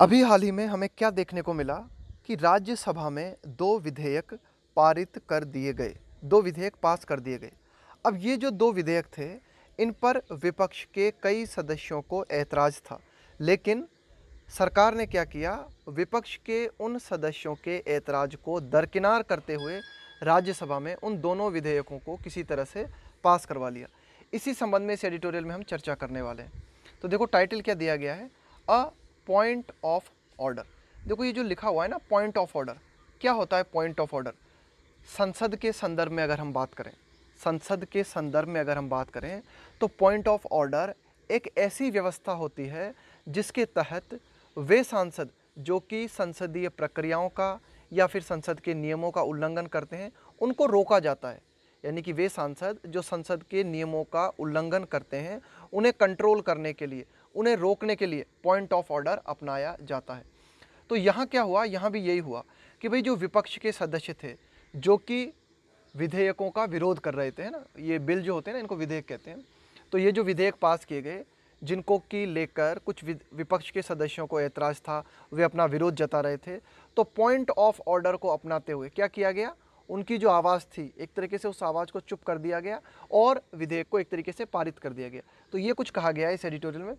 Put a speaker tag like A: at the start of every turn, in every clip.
A: अभी हाल ही में हमें क्या देखने को मिला कि राज्यसभा में दो विधेयक पारित कर दिए गए दो विधेयक पास कर दिए गए अब ये जो दो विधेयक थे इन पर विपक्ष के कई सदस्यों को ऐतराज़ था लेकिन सरकार ने क्या किया विपक्ष के उन सदस्यों के ऐतराज़ को दरकिनार करते हुए राज्यसभा में उन दोनों विधेयकों को किसी तरह से पास करवा लिया इसी संबंध में इस एडिटोरियल में हम चर्चा करने वाले हैं तो देखो टाइटल क्या दिया गया है अ पॉइंट ऑफ ऑर्डर देखो ये जो लिखा हुआ है ना पॉइंट ऑफ ऑर्डर क्या होता है पॉइंट ऑफ ऑर्डर संसद के संदर्भ में अगर हम बात करें संसद के संदर्भ में अगर हम बात करें तो पॉइंट ऑफ ऑर्डर एक ऐसी व्यवस्था होती है जिसके तहत वे सांसद जो कि संसदीय प्रक्रियाओं का या फिर संसद के नियमों का उल्लंघन करते हैं उनको रोका जाता है यानी कि वे सांसद जो संसद के नियमों का उल्लंघन करते हैं उन्हें कंट्रोल करने के लिए उन्हें रोकने के लिए पॉइंट ऑफ ऑर्डर अपनाया जाता है तो यहाँ क्या हुआ यहाँ भी यही हुआ कि भाई जो विपक्ष के सदस्य थे जो कि विधेयकों का विरोध कर रहे थे है ना ये बिल जो होते हैं ना इनको विधेयक कहते हैं तो ये जो विधेयक पास किए गए जिनको की लेकर कुछ विपक्ष के सदस्यों को ऐतराज़ था वे अपना विरोध जता रहे थे तो पॉइंट ऑफ ऑर्डर को अपनाते हुए क्या किया गया उनकी जो आवाज़ थी एक तरीके से उस आवाज़ को चुप कर दिया गया और विधेयक को एक तरीके से पारित कर दिया गया तो ये कुछ कहा गया है इस एडिटोरियल में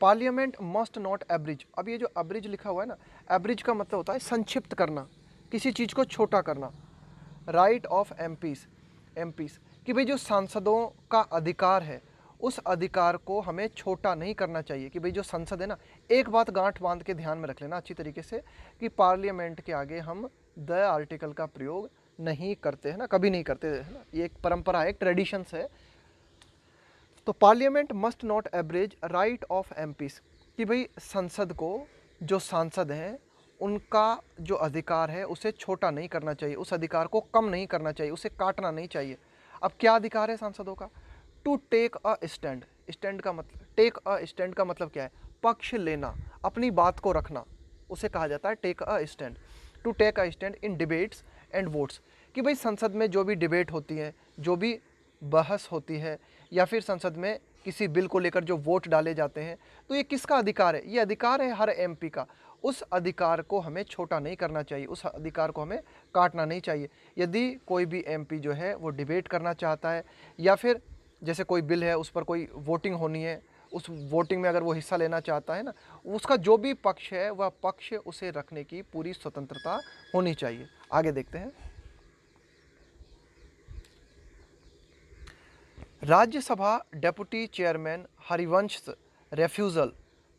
A: पार्लियामेंट मस्ट नॉट एब्रिज अब ये जो एब्रिज लिखा हुआ है ना एब्रिज का मतलब होता है संक्षिप्त करना किसी चीज़ को छोटा करना right of MPs MPs कि भाई जो सांसदों का अधिकार है उस अधिकार को हमें छोटा नहीं करना चाहिए कि भाई जो संसद है ना एक बात गांठ बांध के ध्यान में रख लेना अच्छी तरीके से कि पार्लियामेंट के आगे हम द आर्टिकल का प्रयोग नहीं करते हैं ना कभी नहीं करते है ना ये एक परंपरा है ट्रेडिशंस है तो parliament must not average right of M कि भाई संसद को जो सांसद हैं उनका जो अधिकार है उसे छोटा नहीं करना चाहिए उस अधिकार को कम नहीं करना चाहिए उसे काटना नहीं चाहिए अब क्या अधिकार है सांसदों का to take a stand stand का मतलब टेक अ स्टैंड का मतलब क्या है पक्ष लेना अपनी बात को रखना उसे कहा जाता है take a stand to take a stand in debates and votes कि भाई संसद में जो भी डिबेट होती है जो भी बहस होती है या फिर संसद में किसी बिल को लेकर जो वोट डाले जाते हैं तो ये किसका अधिकार है ये अधिकार है हर एमपी का उस अधिकार को हमें छोटा नहीं करना चाहिए उस अधिकार को हमें काटना नहीं चाहिए यदि कोई भी एमपी जो है वो डिबेट करना चाहता है या फिर जैसे कोई बिल है उस पर कोई वोटिंग होनी है उस वोटिंग में अगर वो हिस्सा लेना चाहता है ना उसका जो भी पक्ष है वह पक्ष उसे रखने की पूरी स्वतंत्रता होनी चाहिए आगे देखते हैं Rajya Sabha deputy chairman Harivansh refusal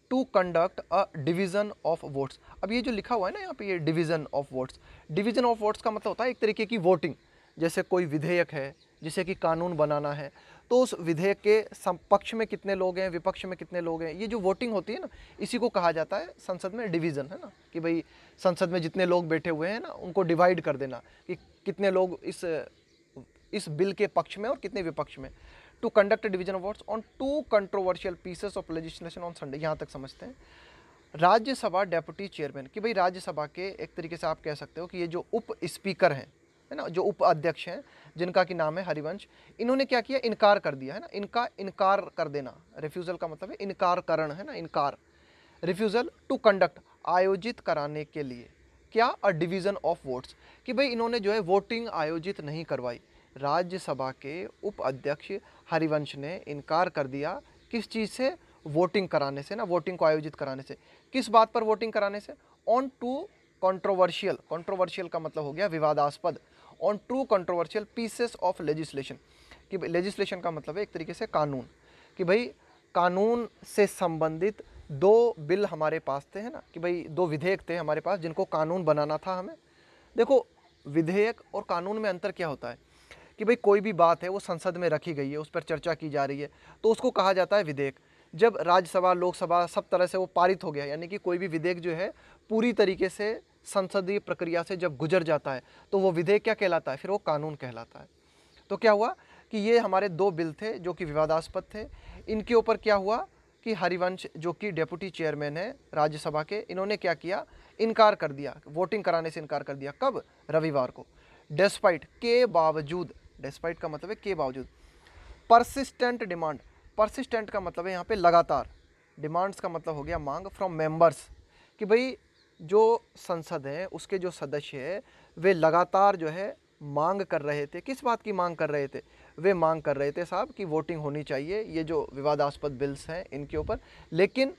A: to conduct a division of votes अब ये जो लिखा हुआ है ना यहाँ पे ये division of votes division of votes का मतलब होता है एक तरीके की वोटिंग जैसे कोई विधेयक है जिसे कि कानून बनाना है तो उस विधेयक के पक्ष में कितने लोग हैं विपक्ष में कितने लोग हैं ये जो वोटिंग होती है ना इसी को कहा जाता है संसद में डिवीज़न है ना कि भाई संसद में जितने लोग बैठे हुए हैं ना उनको डिवाइड कर देना कि कितने लोग इस इस बिल के पक्ष में और कितने विपक्ष में to conduct division awards on two controversial pieces of legislation on Sunday यहाँ तक समझते हैं राज्यसभा डेप्यूटी चेयरमैन कि भाई राज्यसभा के एक तरीके से आप कह सकते हो कि ये जो उप स्पीकर हैं है ना जो उप अध्यक्ष हैं जिनका कि नाम है हरिवंश इन्होंने क्या किया इनकार कर दिया है ना इनका इनकार कर देना रिफ्यूज़ल का मतलब है इनकार करण है ना इनकार रिफ्यूज़ल टू कंडक्ट आयोजित कराने के लिए क्या अ डिवीज़न ऑफ वोट्स कि भाई इन्होंने जो है वोटिंग आयोजित नहीं करवाई राज्यसभा के उप अध्यक्ष हरिवंश ने इनकार कर दिया किस चीज़ से वोटिंग कराने से ना वोटिंग को आयोजित कराने से किस बात पर वोटिंग कराने से ऑन टू कंट्रोवर्शियल कंट्रोवर्शियल का मतलब हो गया विवादास्पद on two controversial pieces of legislation कि लेजिस्लेशन का मतलब है एक तरीके से कानून कि भाई कानून से संबंधित दो बिल हमारे पास थे है ना कि भाई दो विधेयक थे हमारे पास जिनको कानून बनाना था हमें देखो विधेयक और कानून में अंतर क्या होता है कि भाई कोई भी बात है वो संसद में रखी गई है उस पर चर्चा की जा रही है तो उसको कहा जाता है विधेयक जब राज्यसभा लोकसभा सब तरह से वो पारित हो गया यानी कि कोई भी विधेयक जो है पूरी तरीके से संसदीय प्रक्रिया से जब गुजर जाता है तो वो विधेयक क्या कहलाता है फिर वो कानून कहलाता है तो क्या हुआ कि ये हमारे दो बिल थे जो कि विवादास्पद थे इनके ऊपर क्या हुआ कि हरिवंश जो कि डेप्यूटी चेयरमैन है राज्यसभा के इन्होंने क्या किया इनकार कर दिया वोटिंग कराने से इनकार कर दिया कब रविवार को डेस्पाइट के बावजूद डिस्पाइट का मतलब है के बावजूद परसिस्टेंट डिमांड परसिस्टेंट का मतलब है यहाँ पे लगातार डिमांड्स का मतलब हो गया मांग फ्रॉम मेंबर्स कि भाई जो संसद है उसके जो सदस्य है वे लगातार जो है मांग कर रहे थे किस बात की मांग कर रहे थे वे मांग कर रहे थे साहब कि वोटिंग होनी चाहिए ये जो विवादास्पद बिल्स हैं इनके ऊपर लेकिन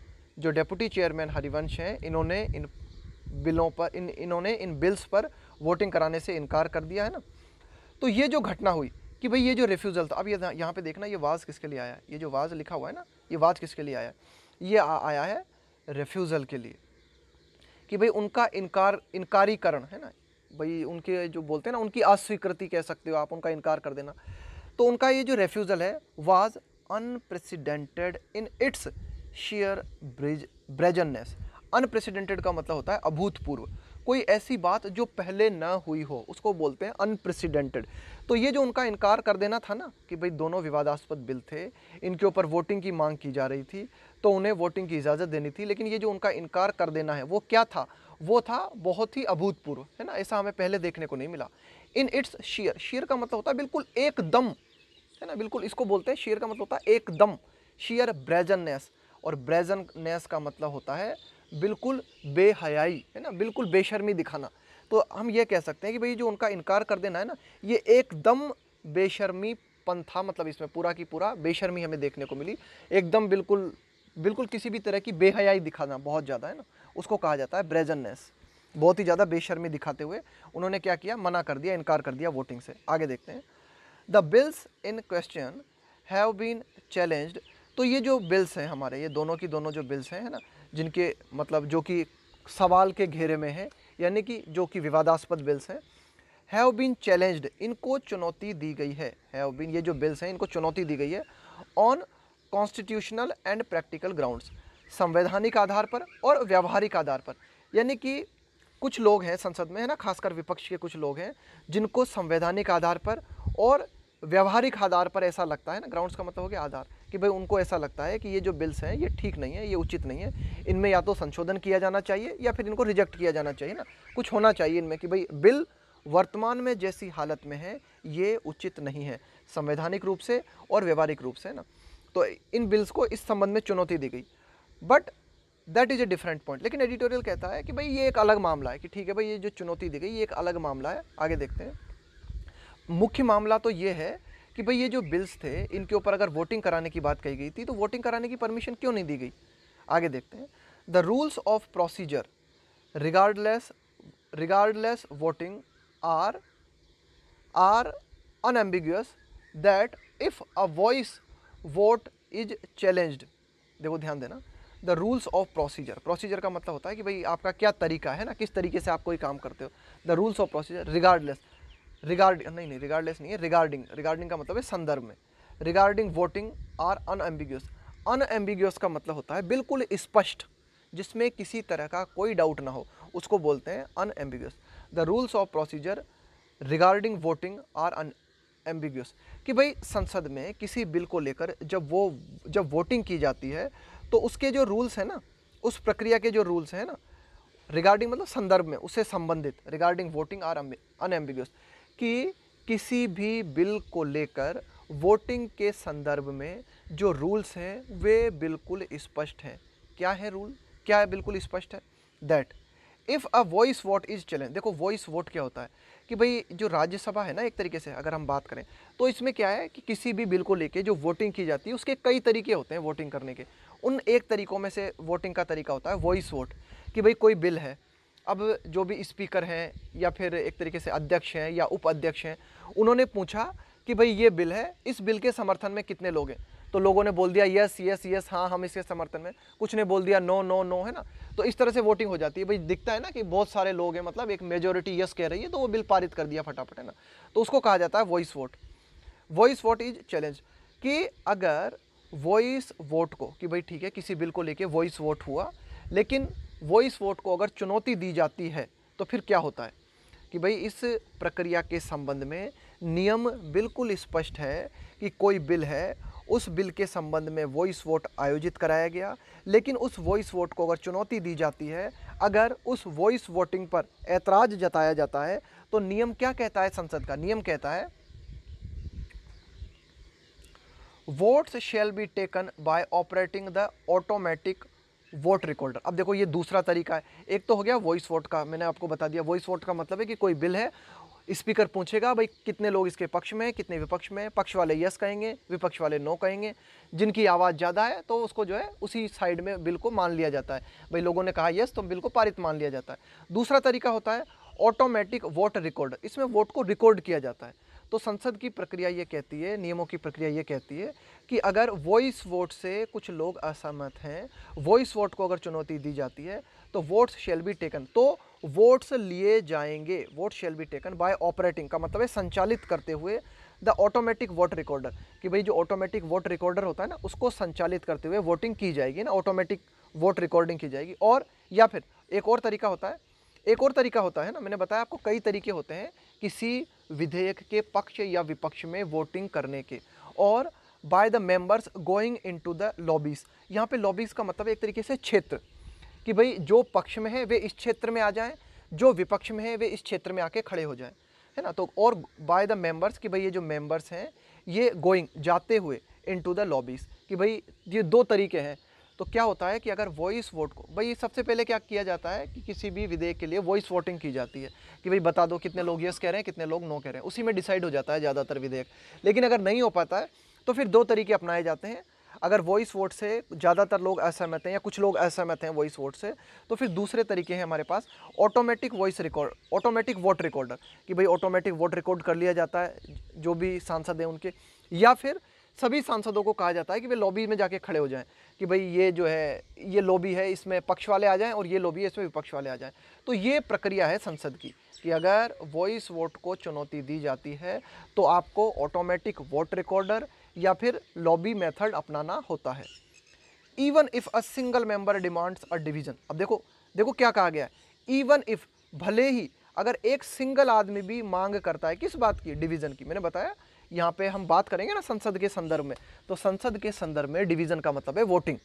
A: जो डेप्यूटी चेयरमैन हरिवंश हैं इन्होंने इन बिलों पर इन इन्होंने इन बिल्स पर वोटिंग कराने से इनकार कर दिया है ना तो ये जो घटना हुई कि भाई ये जो रिफ्यूज़ल था अब ये यहाँ पे देखना ये वाज किसके लिए आया है ये जो वाज लिखा हुआ है ना ये वाज किसके लिए आया है ये आ, आया है रिफ्यूज़ल के लिए कि भाई उनका इनकार इनकारीकरण है ना भाई उनके जो बोलते हैं ना उनकी अस्वीकृति कह सकते हो आप उनका इनकार कर देना तो उनका ये जो रेफ्यूज़ल है was unprecedented in its sheer ब्रिज ब्रेजननेस अनप्रेसिडेंटेड का मतलब होता है अभूतपूर्व कोई ऐसी बात जो पहले ना हुई हो उसको बोलते हैं अनप्रेसिडेंटेड तो ये जो उनका इनकार कर देना था ना कि भाई दोनों विवादास्पद बिल थे इनके ऊपर वोटिंग की मांग की जा रही थी तो उन्हें वोटिंग की इजाज़त देनी थी लेकिन ये जो उनका इनकार कर देना है वो क्या था वो था बहुत ही अभूतपूर्व है ना ऐसा हमें पहले देखने को नहीं मिला इन इट्स शेयर शेयर का मतलब होता है बिल्कुल एकदम है ना बिल्कुल इसको बोलते हैं शेयर का मतलब होता है एकदम शेयर ब्रेजननेस और ब्रेजननेस का मतलब होता है बिल्कुल बेहयाई है ना बिल्कुल बेशर्मी दिखाना तो हम ये कह सकते हैं कि भाई जो उनका इनकार कर देना है ना ये एकदम बेशर्मी पन था मतलब इसमें पूरा की पूरा बेशर्मी हमें देखने को मिली एकदम बिल्कुल बिल्कुल किसी भी तरह की बेहयाई दिखाना बहुत ज़्यादा है ना उसको कहा जाता है ब्रेजननेस बहुत ही ज़्यादा बेशर्मी दिखाते हुए उन्होंने क्या किया मना कर दिया इनकार कर दिया वोटिंग से आगे देखते हैं the bills in question have been challenged तो ये जो बिल्स हैं हमारे ये दोनों की दोनों जो बिल्स हैं है ना जिनके मतलब जो कि सवाल के घेरे में है यानी कि जो कि विवादास्पद बिल्स हैं हैव बीन चैलेंज्ड इनको चुनौती दी गई है हैव बीन ये जो बिल्स हैं इनको चुनौती दी गई है on constitutional and practical grounds संवैधानिक आधार पर और व्यावहारिक आधार पर यानी कि कुछ लोग हैं संसद में है ना खासकर विपक्ष के कुछ लोग हैं जिनको संवैधानिक आधार पर और व्यवहारिक आधार पर ऐसा लगता है ना ग्राउंड्स का मतलब हो गया आधार कि भाई उनको ऐसा लगता है कि ये जो बिल्स हैं ये ठीक नहीं है ये उचित नहीं है इनमें या तो संशोधन किया जाना चाहिए या फिर इनको रिजेक्ट किया जाना चाहिए ना कुछ होना चाहिए इनमें कि भाई बिल वर्तमान में जैसी हालत में है ये उचित नहीं है संवैधानिक रूप से और व्यवहारिक रूप से ना तो इन बिल्स को इस संबंध में चुनौती दी गई but that is a different point लेकिन एडिटोरियल कहता है कि भाई ये एक अलग मामला है कि ठीक है भाई ये जो चुनौती दी गई ये एक अलग मामला है आगे देखते हैं मुख्य मामला तो ये है कि भाई ये जो बिल्स थे इनके ऊपर अगर वोटिंग कराने की बात कही गई थी तो वोटिंग कराने की परमिशन क्यों नहीं दी गई आगे देखते हैं the rules of procedure regardless regardless voting are are unambiguous that if a voice vote is challenged देखो ध्यान देना the rules of procedure procedure का मतलब होता है कि भाई आपका क्या तरीका है ना किस तरीके से आप कोई काम करते हो the rules of procedure regardless regarding नहीं नहीं रिगार्डलेस नहीं है रिगार्डिंग रिगार्डिंग का मतलब है संदर्भ में regarding voting are unambiguous unambiguous का मतलब होता है बिल्कुल स्पष्ट जिसमें किसी तरह का कोई डाउट ना हो उसको बोलते हैं unambiguous the rules of procedure regarding voting are unambiguous कि भाई संसद में किसी बिल को लेकर जब वो जब वोटिंग की जाती है तो उसके जो रूल्स हैं ना उस प्रक्रिया के जो रूल्स हैं ना रिगार्डिंग मतलब संदर्भ में उससे संबंधित रिगार्डिंग वोटिंग आर अनएम्बिग्यूस कि किसी भी बिल को लेकर वोटिंग के संदर्भ में जो रूल्स हैं वे बिल्कुल स्पष्ट हैं क्या है रूल क्या है बिल्कुल स्पष्ट है that if a voice vote is challenge देखो वॉइस वोट क्या होता है कि भाई जो राज्यसभा है ना एक तरीके से अगर हम बात करें तो इसमें क्या है कि किसी भी बिल को लेके जो वोटिंग की जाती है उसके कई तरीके होते हैं वोटिंग करने के उन एक तरीक़ों में से वोटिंग का तरीका होता है वॉइस वोट कि भाई कोई बिल है अब जो भी स्पीकर हैं या फिर एक तरीके से अध्यक्ष हैं या उप अध्यक्ष हैं उन्होंने पूछा कि भाई ये बिल है इस बिल के समर्थन में कितने लोग हैं तो लोगों ने बोल दिया यस यस यस हाँ हम इसके समर्थन में कुछ ने बोल दिया नो नो नो है ना तो इस तरह से वोटिंग हो जाती है भाई दिखता है ना कि बहुत सारे लोग हैं मतलब एक मेजोरिटी यस कह रही है तो वो बिल पारित कर दिया फटाफट है ना तो उसको कहा जाता है voice vote voice vote is challenge कि अगर वॉइस वोट को कि भाई ठीक है किसी बिल को लेके वॉइस वोट हुआ लेकिन वॉइस वोट को अगर चुनौती दी जाती है तो फिर क्या होता है कि भाई इस प्रक्रिया के संबंध में नियम बिल्कुल स्पष्ट है कि कोई बिल है उस बिल के संबंध में वॉइस वोट आयोजित कराया गया लेकिन उस वॉइस वोट को अगर चुनौती दी जाती है अगर उस वॉइस वोटिंग पर ऐतराज़ जताया जाता है तो नियम क्या कहता है संसद का नियम कहता है votes shall be taken by operating the automatic vote recorder अब देखो ये दूसरा तरीका है एक तो हो गया वॉइस वोट का मैंने आपको बता दिया वॉइस वोट का मतलब है कि कोई बिल है स्पीकर पूछेगा भाई कितने लोग इसके पक्ष में हैं कितने विपक्ष में पक्ष वाले यस कहेंगे विपक्ष वाले नो कहेंगे जिनकी आवाज़ ज़्यादा है तो उसको जो है उसी साइड में बिल को मान लिया जाता है भाई लोगों ने कहा यस तो बिल को पारित मान लिया जाता है दूसरा तरीका होता है ऑटोमेटिक वोट रिकॉर्ड इसमें वोट को रिकॉर्ड किया जाता है तो संसद की प्रक्रिया ये कहती है नियमों की प्रक्रिया ये कहती है कि अगर वॉइस वोट से कुछ लोग असहमत हैं वॉइस वोट को अगर चुनौती दी जाती है तो वोट्स शेल बी टेकन तो वोट्स लिए जाएंगे vote shall be taken by operating का मतलब है संचालित करते हुए द ऑटोमेटिक वोट रिकॉर्डर कि भाई जो ऑटोमेटिक वोट रिकॉर्डर होता है ना उसको संचालित करते हुए वोटिंग की जाएगी ना ऑटोमेटिक वोट रिकॉर्डिंग की जाएगी और या फिर एक और तरीका होता है एक और तरीका होता है ना मैंने बताया आपको कई तरीके होते हैं किसी विधेयक के पक्ष या विपक्ष में वोटिंग करने के और by the members going into the lobbies यहाँ पे लॉबीज़ का मतलब एक तरीके से क्षेत्र कि भाई जो पक्ष में है वे इस क्षेत्र में आ जाएं जो विपक्ष में है वे इस क्षेत्र में आके खड़े हो जाएं है ना तो और बाय द मेंबर्स कि भाई ये जो मेंबर्स हैं ये गोइंग जाते हुए इनटू द लॉबीज़ कि भाई ये दो तरीके हैं तो क्या होता है कि अगर वॉइस वोट को भाई सबसे पहले क्या किया जाता है कि किसी भी विधेयक के लिए वॉइस वोटिंग की जाती है कि भाई बता दो कितने लोग येस कह रहे हैं कितने लोग नो कह रहे हैं उसी में डिसाइड हो जाता है ज़्यादातर विधेयक लेकिन अगर नहीं हो पाता है तो फिर दो तरीके अपनाए जाते हैं अगर वॉइस वोट से ज़्यादातर लोग असहमत हैं या कुछ लोग असहमत हैं वॉइस वोट से तो फिर दूसरे तरीके हैं हमारे पास automatic voice record automatic vote recorder कि भाई ऑटोमेटिक वोट रिकॉर्ड कर लिया जाता है जो भी सांसद हैं उनके या फिर सभी सांसदों को कहा जाता है कि वे लॉबी में जाके खड़े हो जाएं कि भाई ये जो है ये लॉबी है इसमें पक्ष वाले आ जाएं और ये लॉबी है इसमें विपक्ष वाले आ जाएं तो ये प्रक्रिया है संसद की कि अगर वॉइस वोट को चुनौती दी जाती है तो आपको ऑटोमेटिक वोट रिकॉर्डर या फिर लॉबी मेथड अपनाना होता है even if a single member demands a division अब देखो देखो क्या कहा गया है इवन इफ़ भले ही अगर एक सिंगल आदमी भी मांग करता है किस बात की डिवीज़न की मैंने बताया यहाँ पे हम बात करेंगे ना संसद के संदर्भ में तो संसद के संदर्भ में डिवीज़न का मतलब है वोटिंग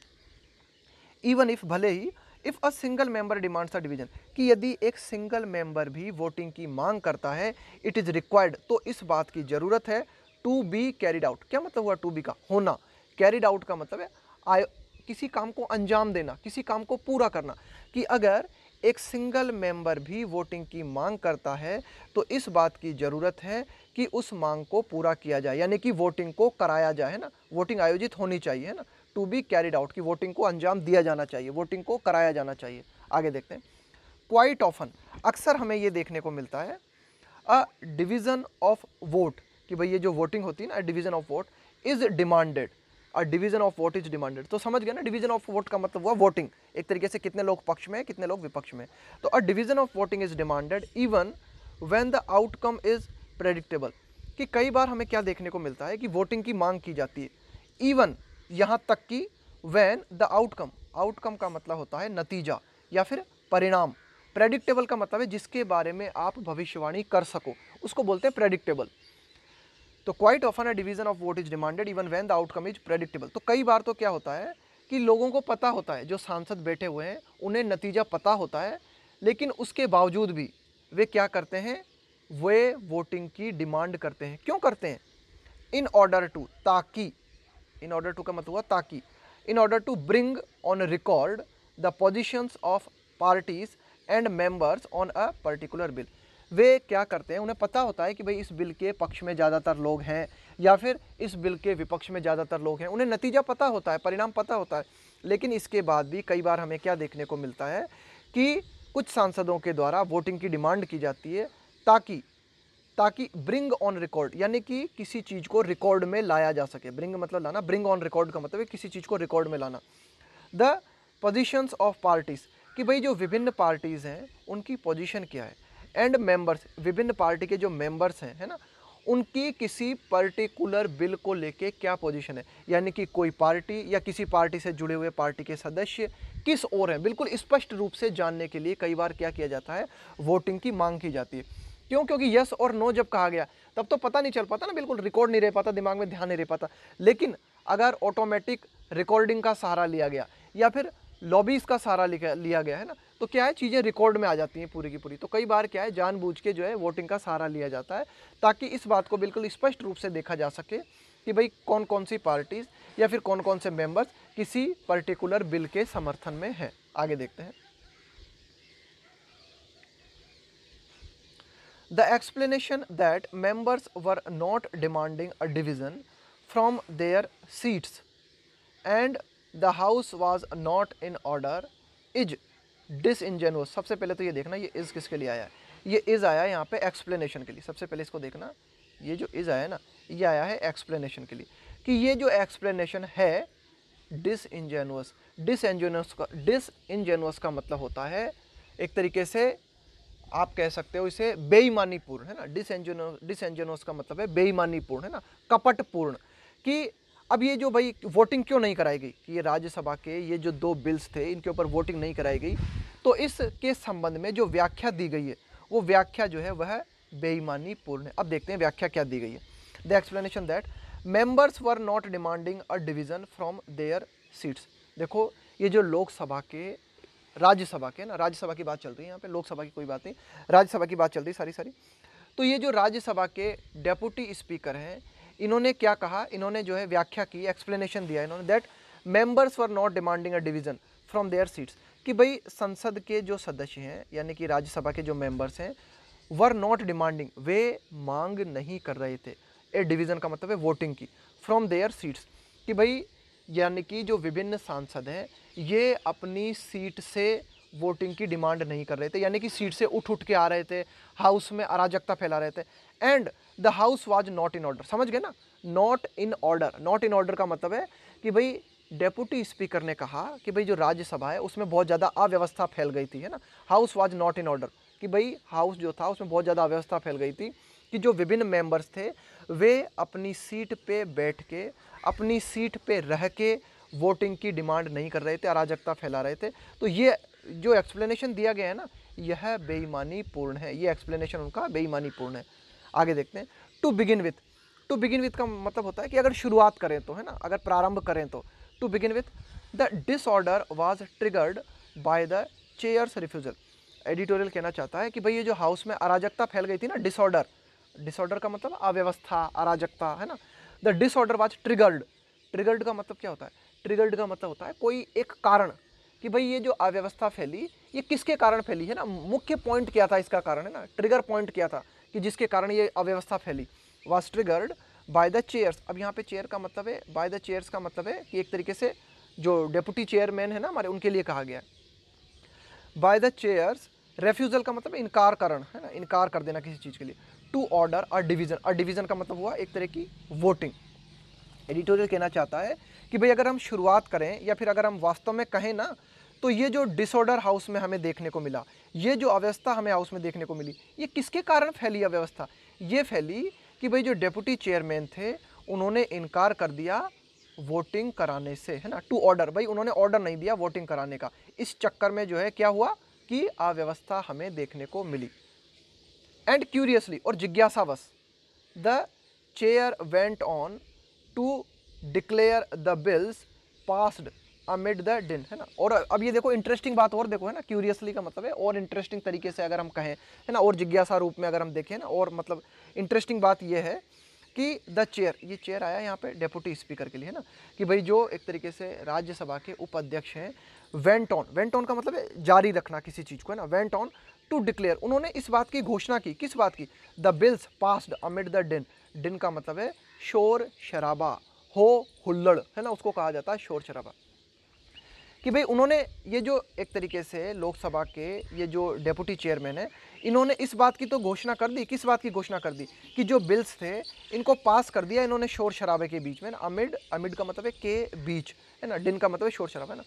A: इवन इफ़ भले ही if a single member demands a division कि यदि एक सिंगल मेंबर भी वोटिंग की मांग करता है इट इज़ रिक्वायर्ड तो इस बात की ज़रूरत है टू बी कैरिड आउट क्या मतलब हुआ टू बी का होना कैरिड आउट का मतलब है आय किसी काम को अंजाम देना किसी काम को पूरा करना कि अगर एक सिंगल मेंबर भी वोटिंग की मांग करता है तो इस बात की ज़रूरत है कि उस मांग को पूरा किया जाए यानी कि वोटिंग को कराया जाए है ना वोटिंग आयोजित होनी चाहिए है ना टू बी कैरिड आउट कि वोटिंग को अंजाम दिया जाना चाहिए वोटिंग को कराया जाना चाहिए आगे देखते हैं क्वाइट ऑफन अक्सर हमें ये देखने को मिलता है अ डिवीज़न ऑफ वोट कि भाई ये जो वोटिंग होती है ना division of vote is demanded a division of vote is demanded तो समझ गए ना डिवीजन ऑफ वोट का मतलब हुआ वोटिंग एक तरीके से कितने लोग पक्ष में कितने लोग विपक्ष में तो a division of voting is demanded even when the outcome is predictable कि कई बार हमें क्या देखने को मिलता है कि वोटिंग की मांग की जाती है इवन यहाँ तक कि वैन द आउटकम आउटकम का मतलब होता है नतीजा या फिर परिणाम प्रेडिक्टेबल का मतलब है जिसके बारे में आप भविष्यवाणी कर सको उसको बोलते हैं प्रेडिक्टेबल तो quite often a division of vote is demanded even when the outcome is predictable तो कई बार तो क्या होता है कि लोगों को पता होता है जो सांसद बैठे हुए हैं उन्हें नतीजा पता होता है लेकिन उसके बावजूद भी वे क्या करते हैं वे वोटिंग की डिमांड करते हैं क्यों करते हैं इन ऑर्डर टू ताकि इन ऑर्डर टू का मत मतलब हुआ ताकि in order to bring on record the positions of parties and members on a particular bill वे क्या करते हैं उन्हें पता होता है कि भाई इस बिल के पक्ष में ज़्यादातर लोग हैं या फिर इस बिल के विपक्ष में ज़्यादातर लोग हैं उन्हें नतीजा पता होता है परिणाम पता होता है लेकिन इसके बाद भी कई बार हमें क्या देखने को मिलता है कि कुछ सांसदों के द्वारा वोटिंग की डिमांड की जाती है ताकि ताकि ब्रिंग ऑन रिकॉर्ड यानी कि किसी चीज़ को रिकॉर्ड में लाया जा सके ब्रिंग मतलब लाना ब्रिंग ऑन रिकॉर्ड का मतलब है किसी चीज़ को रिकॉर्ड में लाना द पोजिशंस ऑफ पार्टीज़ कि भाई जो विभिन्न पार्टीज़ हैं उनकी पोजिशन क्या है एंड मेंबर्स विभिन्न पार्टी के जो मेंबर्स हैं है ना उनकी किसी पर्टिकुलर बिल को लेके क्या पोजीशन है यानी कि कोई पार्टी या किसी पार्टी से जुड़े हुए पार्टी के सदस्य किस ओर हैं बिल्कुल स्पष्ट रूप से जानने के लिए कई बार क्या किया जाता है वोटिंग की मांग की जाती है क्यों क्योंकि यस और नो जब कहा गया तब तो पता नहीं चल पाता ना बिल्कुल रिकॉर्ड नहीं रह पाता दिमाग में ध्यान नहीं रह पाता लेकिन अगर ऑटोमेटिक रिकॉर्डिंग का सहारा लिया गया या फिर लॉबीज़ का सहारा लिया गया है ना तो क्या है चीज़ें रिकॉर्ड में आ जाती हैं पूरी की पूरी तो कई बार क्या है जानबूझ के जो है वोटिंग का सहारा लिया जाता है ताकि इस बात को बिल्कुल स्पष्ट रूप से देखा जा सके कि भाई कौन कौन सी पार्टीज़ या फिर कौन कौन से मेंबर्स किसी पर्टिकुलर बिल के समर्थन में हैं आगे देखते हैं The explanation that members were not demanding a division from their seats and the house was not in order is disingenuous. सबसे पहले तो ये देखना ये is किसके लिए आया है ये is आया है यहाँ पे explanation के लिए सबसे पहले इसको देखना ये जो is आया है ना ये आया है explanation के लिए कि ये जो explanation है disingenuous disingenuous का disingenuous का मतलब होता है एक तरीके से आप कह सकते हो इसे बेईमानीपूर्ण है ना डिसएंजनो डिसंजनोस का मतलब है बेईमानीपूर्ण है ना कपटपूर्ण कि अब ये जो भाई वोटिंग क्यों नहीं कराई गई कि ये राज्यसभा के ये जो दो बिल्स थे इनके ऊपर वोटिंग नहीं कराई गई तो इसके संबंध में जो व्याख्या दी गई है वो व्याख्या जो है वह बेईमानीपूर्ण है अब देखते हैं व्याख्या क्या दी गई है the explanation that members were not demanding a division from their seats देखो ये जो लोकसभा के राज्यसभा के ना राज्यसभा की बात चल रही है यहाँ पे लोकसभा की कोई बात नहीं राज्यसभा की बात चल रही सारी सारी तो ये जो राज्यसभा के डेपुटी स्पीकर हैं इन्होंने क्या कहा इन्होंने जो है व्याख्या की एक्सप्लेनेशन दिया इन्होंने that members were not demanding a division from their seats कि भाई संसद के जो सदस्य हैं यानी कि राज्यसभा के जो मेंबर्स हैं वर नॉट डिमांडिंग वे मांग नहीं कर रहे थे ए डिवीज़न का मतलब है वोटिंग की फ्रॉम देयर सीट्स कि भाई यानी कि जो विभिन्न सांसद हैं ये अपनी सीट से वोटिंग की डिमांड नहीं कर रहे थे यानी कि सीट से उठ उठ के आ रहे थे हाउस में अराजकता फैला रहे थे and the house was not in order समझ गए ना not in order not in order का मतलब है कि भाई डेपुटी स्पीकर ने कहा कि भाई जो राज्यसभा है उसमें बहुत ज़्यादा अव्यवस्था फैल गई थी है ना house was not in order कि भाई हाउस जो था उसमें बहुत ज़्यादा अव्यवस्था फैल गई थी कि जो विभिन्न मेंबर्स थे वे अपनी सीट पे बैठ के अपनी सीट पे रह के वोटिंग की डिमांड नहीं कर रहे थे अराजकता फैला रहे थे तो ये जो एक्सप्लेनेशन दिया गया है ना यह बेईमानी पूर्ण है ये एक्सप्लेनेशन उनका बेईमानी पूर्ण है आगे देखते हैं to begin with to begin with का मतलब होता है कि अगर शुरुआत करें तो है ना अगर प्रारंभ करें तो to begin with the disorder was triggered by the chair's refusal editorial कहना चाहता है कि भाई ये जो हाउस में अराजकता फैल गई थी ना डिसऑर्डर डिसऑर्डर का मतलब अव्यवस्था अराजकता है ना the disorder was triggered triggered का मतलब क्या होता है ट्रिगर्ड का मतलब होता है कोई एक कारण कि भाई ये जो अव्यवस्था फैली ये किसके कारण फैली है ना मुख्य पॉइंट क्या था इसका कारण है ना ट्रिगर पॉइंट क्या था कि जिसके कारण ये अव्यवस्था फैली was triggered by the chair's अब यहाँ पे चेयर का मतलब है बाय द चेयर्स का मतलब है कि एक तरीके से जो डेप्यूटी चेयरमैन है ना हमारे उनके लिए कहा गया है बाय द चेयर्स रेफ्यूज़ल का मतलब इनकार करण है ना इनकार कर देना किसी चीज़ के लिए to order a division a division का मतलब हुआ एक तरह की वोटिंग एडिटोरियल कहना चाहता है कि भाई अगर हम शुरुआत करें या फिर अगर हम वास्तव में कहें ना तो ये जो डिसऑर्डर हाउस में हमें देखने को मिला ये जो अव्यवस्था हमें हाउस में देखने को मिली ये किसके कारण फैली अव्यवस्था ये फैली कि भाई जो डेपूटी चेयरमैन थे उन्होंने इनकार कर दिया वोटिंग कराने से है ना टू ऑर्डर भाई उन्होंने ऑर्डर नहीं दिया वोटिंग कराने का इस चक्कर में जो है क्या हुआ की अव्यवस्था हमें देखने को मिली एंड क्यूरियसली और जिज्ञासावश the chair went on to declare the bills passed amid the din है ना और अब ये देखो इंटरेस्टिंग बात और देखो है ना क्यूरियसली का मतलब है और इंटरेस्टिंग तरीके से अगर हम कहें है ना और जिज्ञासा रूप में अगर हम देखें ना और मतलब इंटरेस्टिंग बात यह है कि द चेयर ये चेयर आया यहाँ पे डेप्यूटी स्पीकर के लिए है ना कि भाई जो एक तरीके से राज्यसभा के उपाध्यक्ष हैं वेंट ऑन वेंट ऑन का मतलब है जारी रखना किसी चीज़ को है ना वेंट ऑन टू डिक्लेयर उन्होंने इस बात की घोषणा की किस बात की the bills passed amid the din din का मतलब है शोर शराबा हो हुल्लड़ है ना उसको कहा जाता है शोर शराबा कि भाई उन्होंने ये जो एक तरीके से लोकसभा के ये जो डेप्यूटी चेयरमैन है इन्होंने इस बात की तो घोषणा कर दी किस बात की घोषणा कर दी कि जो बिल्स थे इनको पास कर दिया इन्होंने शोर शराबे के बीच में ना अमिड अमिड का मतलब है के बीच है ना डिन का मतलब है शोर शराबा है ना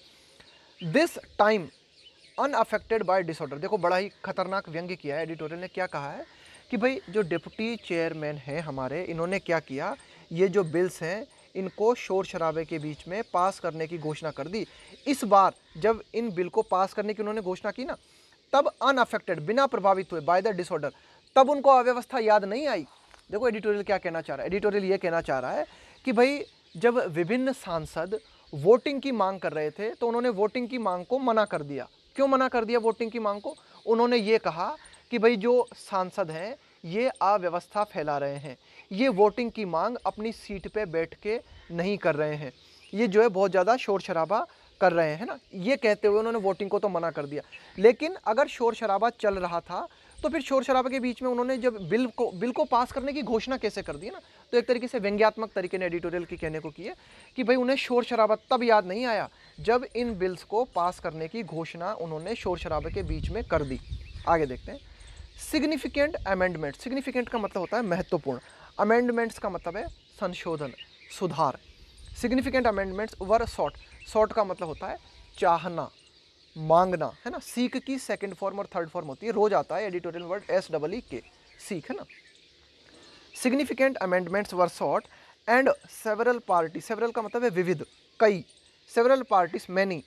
A: this time unaffected by disorder देखो बड़ा ही खतरनाक व्यंग्य किया है एडिटोरियल ने क्या कहा है कि भाई जो डिप्टी चेयरमैन हैं हमारे इन्होंने क्या किया ये जो बिल्स हैं इनको शोर शराबे के बीच में पास करने की घोषणा कर दी इस बार जब इन बिल को पास करने की उन्होंने घोषणा की ना तब अनअफेक्टेड बिना प्रभावित हुए बाय द डिसऑर्डर तब उनको अव्यवस्था याद नहीं आई देखो एडिटोरियल क्या कहना चाह रहा है एडिटोरियल ये कहना चाह रहा है कि भाई जब विभिन्न सांसद वोटिंग की मांग कर रहे थे तो उन्होंने वोटिंग की मांग को मना कर दिया क्यों मना कर दिया वोटिंग की मांग को उन्होंने ये कहा कि भाई जो सांसद हैं ये अव्यवस्था फैला रहे हैं ये वोटिंग की मांग अपनी सीट पे बैठ के नहीं कर रहे हैं ये जो है बहुत ज़्यादा शोर शराबा कर रहे हैं ना ये कहते हुए उन्होंने वोटिंग को तो मना कर दिया लेकिन अगर शोर शराबा चल रहा था तो फिर शोर शराबे के बीच में उन्होंने जब बिल को बिल को पास करने की घोषणा कैसे कर दी ना तो एक तरीके से व्यंग्यात्मक तरीके ने एडिटोरियल की कहने को किए कि भाई उन्हें शोर शराबा तब याद नहीं आया जब इन बिल्स को पास करने की घोषणा उन्होंने शोर शराबे के बीच में कर दी आगे देखते हैं सिग्निफिकेंट अमेंडमेंट सिग्निफिकेंट का मतलब होता है महत्वपूर्ण अमेंडमेंट्स का मतलब है संशोधन सुधार significant amendments were short short का मतलब होता है चाहना मांगना है ना सीख की सेकंड फॉर्म और थर्ड फॉर्म होती है रोज आता है editorial word S double E K seek है ना significant amendments were sought and several party several का मतलब है विविध कई several parties many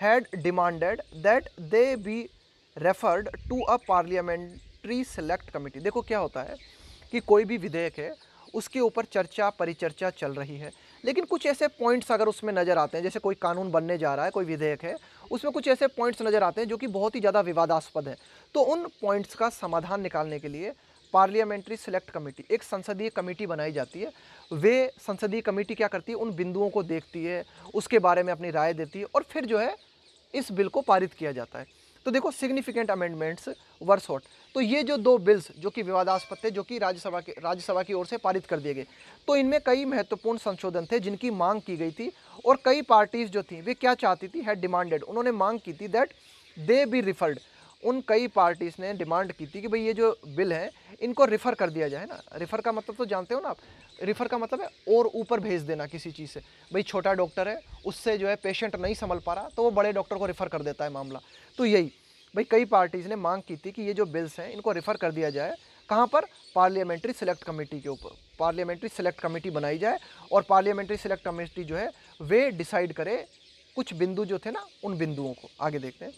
A: had demanded that they be referred to a parliamentary select committee देखो क्या होता है कि कोई भी विधेयक है उसके ऊपर चर्चा परिचर्चा चल रही है लेकिन कुछ ऐसे पॉइंट्स अगर उसमें नज़र आते हैं जैसे कोई कानून बनने जा रहा है कोई विधेयक है उसमें कुछ ऐसे पॉइंट्स नज़र आते हैं जो कि बहुत ही ज़्यादा विवादास्पद है तो उन पॉइंट्स का समाधान निकालने के लिए पार्लियामेंट्री सिलेक्ट कमेटी एक संसदीय कमेटी बनाई जाती है वे संसदीय कमेटी क्या करती है उन बिंदुओं को देखती है उसके बारे में अपनी राय देती है और फिर जो है इस बिल को पारित किया जाता है तो देखो सिग्निफिकेंट अमेंडमेंट्स वर्स वॉट तो ये जो दो बिल्स जो कि विवादास्पद थे जो कि राज्यसभा के राज्यसभा की ओर से पारित कर दिए गए तो इनमें कई महत्वपूर्ण संशोधन थे जिनकी मांग की गई थी और कई पार्टीज़ जो थी वे क्या चाहती थी हैड डिमांडेड उन्होंने मांग की थी दैट दे बी रिफर्ड उन कई पार्टीज़ ने डिमांड की थी कि भाई ये जो बिल है इनको रिफ़र कर दिया जाए ना रिफ़र का मतलब तो जानते हो ना आप रिफ़र का मतलब है और ऊपर भेज देना किसी चीज़ से भाई छोटा डॉक्टर है उससे जो है पेशेंट नहीं संभल पा रहा तो वो बड़े डॉक्टर को रिफ़र कर देता है मामला तो यही भाई कई पार्टीज़ ने मांग की थी कि ये जो बिल्स हैं इनको रेफ़र कर दिया जाए कहाँ पर पार्लियामेंट्री सेलेक्ट कमेटी के ऊपर पार्लियामेंट्री सेलेक्ट कमेटी बनाई जाए और पार्लियामेंट्री सेलेक्ट कमेटी जो है वे डिसाइड करे कुछ बिंदु जो थे ना उन बिंदुओं को आगे देखते हैं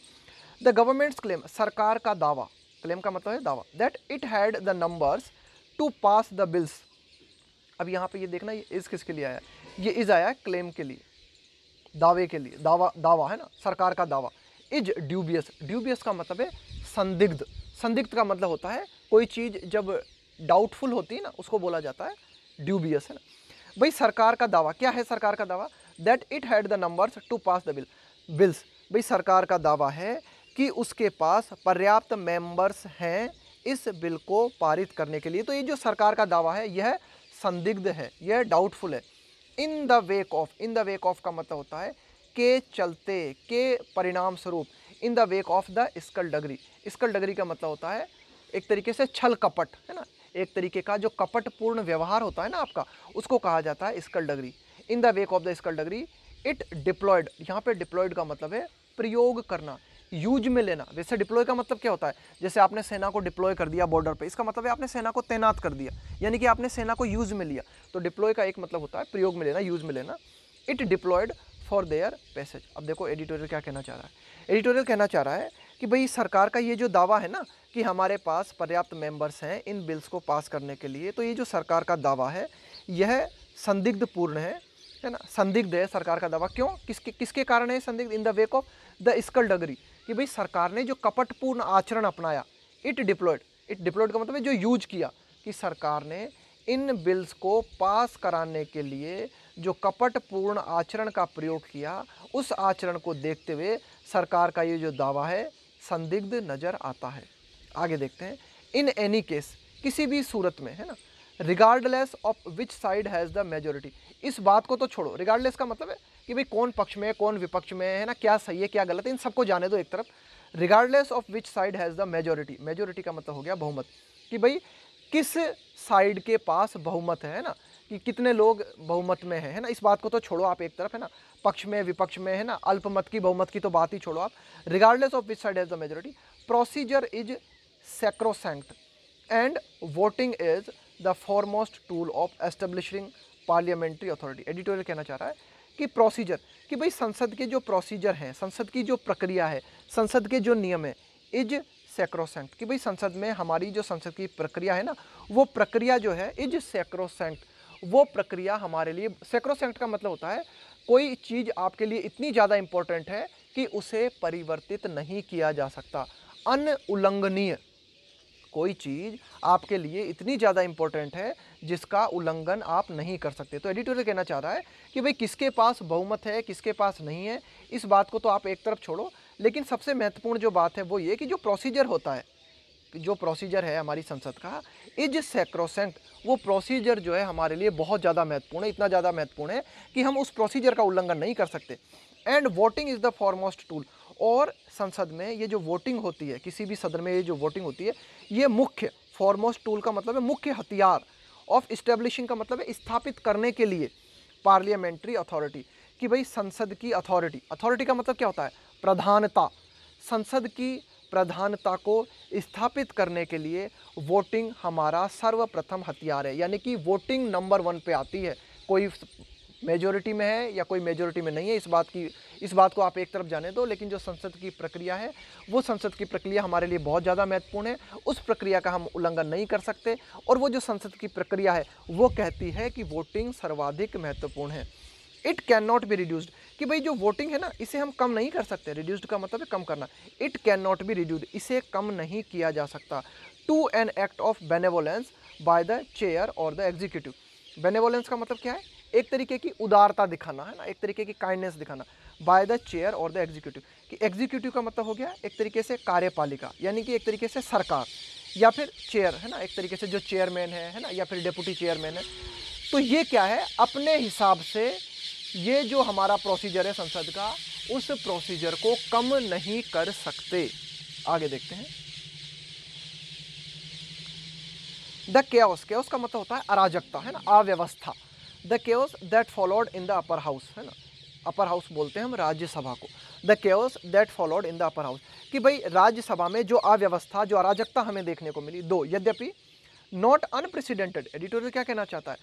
A: द गवर्नमेंट्स क्लेम सरकार का दावा क्लेम का मतलब है दावा that it had the numbers to pass the bills अब यहाँ पे ये देखना ये इज़ किसके लिए आया ये इज़ आया क्लेम के लिए दावे के लिए दावा दावा है ना सरकार का दावा इज ड्यूबियस ड्यूबियस का मतलब है संदिग्ध संदिग्ध का मतलब होता है कोई चीज़ जब डाउटफुल होती है ना उसको बोला जाता है ड्यूबियस है ना भाई सरकार का दावा क्या है सरकार का दावा that it had the numbers to pass the bill bills भाई सरकार का दावा है कि उसके पास पर्याप्त मेंबर्स हैं इस बिल को पारित करने के लिए तो ये जो सरकार का दावा है यह संदिग्ध है यह डाउटफुल है in the wake of in the wake of का मतलब होता है के चलते के परिणाम स्वरूप in the wake of the skullduggery skullduggery का मतलब होता है एक तरीके से छल कपट है ना एक तरीके का जो कपटपूर्ण व्यवहार होता है ना आपका उसको कहा जाता है skullduggery in the wake of the skullduggery it deployed यहाँ पे डिप्लॉयड का मतलब है प्रयोग करना यूज में लेना वैसे डिप्लॉय का मतलब क्या होता है जैसे आपने सेना को डिप्लॉय कर दिया बॉर्डर पे इसका मतलब है आपने सेना को तैनात कर दिया यानी कि आपने सेना को यूज में लिया तो डिप्लॉय का एक मतलब होता है प्रयोग में लेना यूज में लेना it deployed for their passage अब देखो एडिटोरियल क्या कहना चाह रहा है एडिटोरियल कहना चाह रहा है कि भाई सरकार का ये जो दावा है ना कि हमारे पास पर्याप्त मेंबर्स हैं इन बिल्स को पास करने के लिए तो ये जो सरकार का दावा है यह संदिग्ध पूर्ण है है ना संदिग्ध है सरकार का दावा क्यों किसके किसके कारण है संदिग्ध in the wake of the skullduggery कि भाई सरकार ने जो कपटपूर्ण आचरण अपनाया इट डिप्लॉयड इट डिप्लॉयड का मतलब है जो यूज किया कि सरकार ने इन बिल्स को पास कराने के लिए जो कपटपूर्ण आचरण का प्रयोग किया उस आचरण को देखते हुए सरकार का ये जो दावा है संदिग्ध नज़र आता है आगे देखते हैं इन एनी केस किसी भी सूरत में है ना regardless of which side has the majority इस बात को तो छोड़ो रिगार्डलेस का मतलब है कि भाई कौन पक्ष में है कौन विपक्ष में है ना क्या सही है क्या गलत है इन सबको जाने दो एक तरफ regardless of which side has the majority majority का मतलब हो गया बहुमत कि भाई किस साइड के पास बहुमत है ना कि कितने लोग बहुमत में हैं है ना इस बात को तो छोड़ो आप एक तरफ है ना पक्ष में विपक्ष में है ना अल्पमत की बहुमत की तो बात ही छोड़ो आप regardless of which side is the majority procedure is sacrosanct and voting is the foremost tool of establishing parliamentary authority editorial कहना चाह रहा है कि प्रोसीजर कि भाई संसद के जो प्रोसीजर हैं संसद की जो प्रक्रिया है संसद के जो नियम है इज सेक्रोसेंट कि भाई संसद में हमारी जो संसद की प्रक्रिया है ना वो प्रक्रिया जो है इज सेक्रोसेंट वो प्रक्रिया हमारे लिए सेक्रोसेंट का मतलब होता है कोई चीज़ आपके लिए इतनी ज़्यादा इम्पोर्टेंट है कि उसे परिवर्तित नहीं किया जा सकता अन उल्लंघनीय कोई चीज़ आपके लिए इतनी ज़्यादा इंपॉर्टेंट है जिसका उल्लंघन आप नहीं कर सकते तो एडिटोरियल कहना चाह रहा है कि भाई किसके पास बहुमत है किसके पास नहीं है इस बात को तो आप एक तरफ छोड़ो लेकिन सबसे महत्वपूर्ण जो बात है वो ये कि जो प्रोसीजर होता है जो प्रोसीजर है हमारी संसद का इज सेक्रोसेंट वो प्रोसीजर जो है हमारे लिए बहुत ज़्यादा महत्वपूर्ण है इतना ज़्यादा महत्वपूर्ण है कि हम उस प्रोसीजर का उल्लंघन नहीं कर सकते and voting is the foremost tool और संसद में ये जो वोटिंग होती है किसी भी सदन में ये जो वोटिंग होती है ये मुख्य फॉरमोस्ट टूल का मतलब है मुख्य हथियार ऑफ इस्टेब्लिशिंग का मतलब है स्थापित करने के लिए पार्लियामेंट्री अथॉरिटी कि भाई संसद की अथॉरिटी अथॉरिटी का मतलब क्या होता है प्रधानता संसद की प्रधानता को स्थापित करने के लिए वोटिंग हमारा सर्वप्रथम हथियार है यानी कि वोटिंग नंबर वन पे आती है कोई मेजोरिटी में है या कोई मेजोरिटी में नहीं है इस बात की इस बात को आप एक तरफ जाने दो लेकिन जो संसद की प्रक्रिया है वो संसद की प्रक्रिया हमारे लिए बहुत ज़्यादा महत्वपूर्ण है उस प्रक्रिया का हम उल्लंघन नहीं कर सकते और वो जो संसद की प्रक्रिया है वो कहती है कि वोटिंग सर्वाधिक महत्वपूर्ण है it can not be reduced कि भाई जो वोटिंग है ना इसे हम कम नहीं कर सकते रिड्यूस्ड का मतलब है कम करना it can not be reduced इसे कम नहीं किया जा सकता to an act of benevolence by the chair और द एग्जीक्यूटिव बेनेवोलेंस का मतलब क्या है एक तरीके की उदारता दिखाना है ना एक तरीके की काइंडनेस दिखाना बाय द चेयर और द एग्जीक्यूटिव कि एग्जीक्यूटिव का मतलब हो गया एक तरीके से कार्यपालिका यानी कि एक तरीके से सरकार या फिर चेयर है ना एक तरीके से जो चेयरमैन है है ना या फिर डेप्यूटी चेयरमैन है तो ये क्या है अपने हिसाब से ये जो हमारा प्रोसीजर है संसद का उस प्रोसीजर को कम नहीं कर सकते आगे देखते हैं द केओस केओस का मतलब होता है अराजकता है ना अव्यवस्था the case that followed in the upper house है ना अपर हाउस बोलते हैं हम राज्यसभा को the case that followed in the upper house कि भाई राज्यसभा में जो अव्यवस्था जो अराजकता हमें देखने को मिली दो यद्यपि नॉट अनप्रेसिडेंटेड एडिटोरियल क्या कहना चाहता है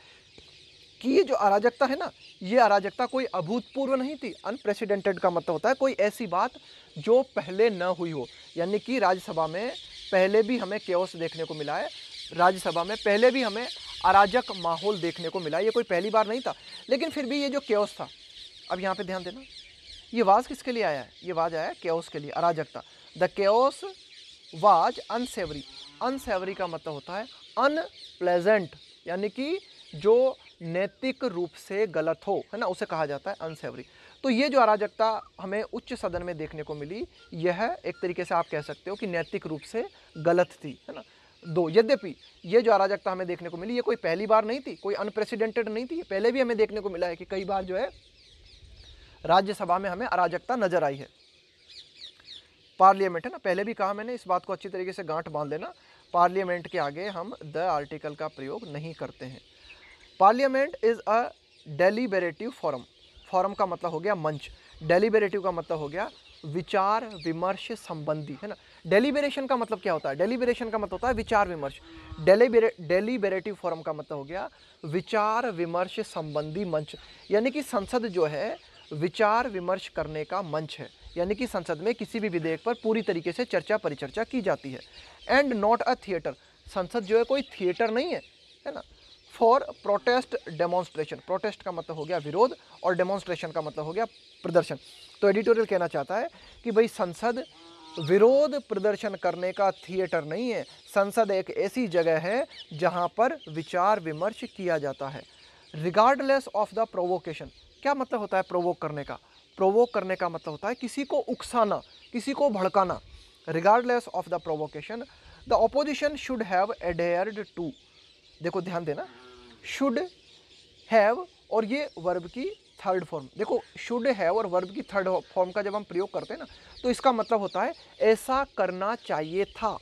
A: कि ये जो अराजकता है ना ये अराजकता कोई अभूतपूर्व नहीं थी अनप्रेसिडेंटेड का मतलब होता है कोई ऐसी बात जो पहले न हुई हो यानी कि राज्यसभा में पहले भी हमें क्योस देखने को मिला है राज्यसभा में पहले भी हमें अराजक माहौल देखने को मिला ये कोई पहली बार नहीं था लेकिन फिर भी ये जो क्योस था अब यहाँ पर ध्यान देना ये वाज किसके लिए आया है ये वाज आया है क्योस के लिए अराजकता the chaos was unsavoury unsavoury का मतलब होता है अनप्लेजेंट यानी कि जो नैतिक रूप से गलत हो है ना उसे कहा जाता है अनसेवरी तो ये जो अराजकता हमें उच्च सदन में देखने को मिली यह एक तरीके से आप कह सकते हो कि नैतिक रूप से गलत थी है ना दो यद्यपि ये जो अराजकता हमें देखने को मिली ये कोई पहली बार नहीं थी कोई अनप्रेसिडेंटेड नहीं थी पहले भी हमें देखने को मिला है कि कई बार जो है राज्यसभा में हमें अराजकता नजर आई है पार्लियामेंट है ना पहले भी कहा मैंने इस बात को अच्छी तरीके से गांठ बांध लेना पार्लियामेंट के आगे हम द आर्टिकल का प्रयोग नहीं करते हैं parliament is a deliberative forum forum का मतलब हो गया मंच डेलीबरेटिव का मतलब हो गया विचार विमर्श संबंधी है ना डेलीबरेशन का मतलब क्या होता है डेलीबरेशन का मतलब होता है विचार विमर्श डेलीबरे डेलीबरेटिव फॉरम का मतलब हो गया विचार विमर्श संबंधी मंच यानी कि संसद जो है विचार विमर्श करने का मंच है यानी कि संसद में किसी भी विधेयक पर पूरी तरीके से चर्चा परिचर्चा की जाती है एंड नॉट अ थिएटर संसद जो है कोई थिएटर नहीं है है ना फॉर प्रोटेस्ट डेमोन्स्ट्रेशन प्रोटेस्ट का मतलब हो गया विरोध और डेमोन्स्ट्रेशन का मतलब हो गया प्रदर्शन तो एडिटोरियल कहना चाहता है कि भाई संसद विरोध प्रदर्शन करने का थिएटर नहीं है संसद एक ऐसी जगह है जहां पर विचार विमर्श किया जाता है रिगार्डलेस ऑफ द प्रोवोकेशन क्या मतलब होता है प्रोवोक करने का प्रोवोक करने का मतलब होता है किसी को उकसाना किसी को भड़काना regardless of the provocation the opposition should have adhered to देखो ध्यान देना शुड हैव और ये वर्ब की थर्ड फॉर्म देखो शुड हैव और वर्ब की थर्ड फॉर्म का जब हम प्रयोग करते हैं ना तो इसका मतलब होता है ऐसा करना चाहिए था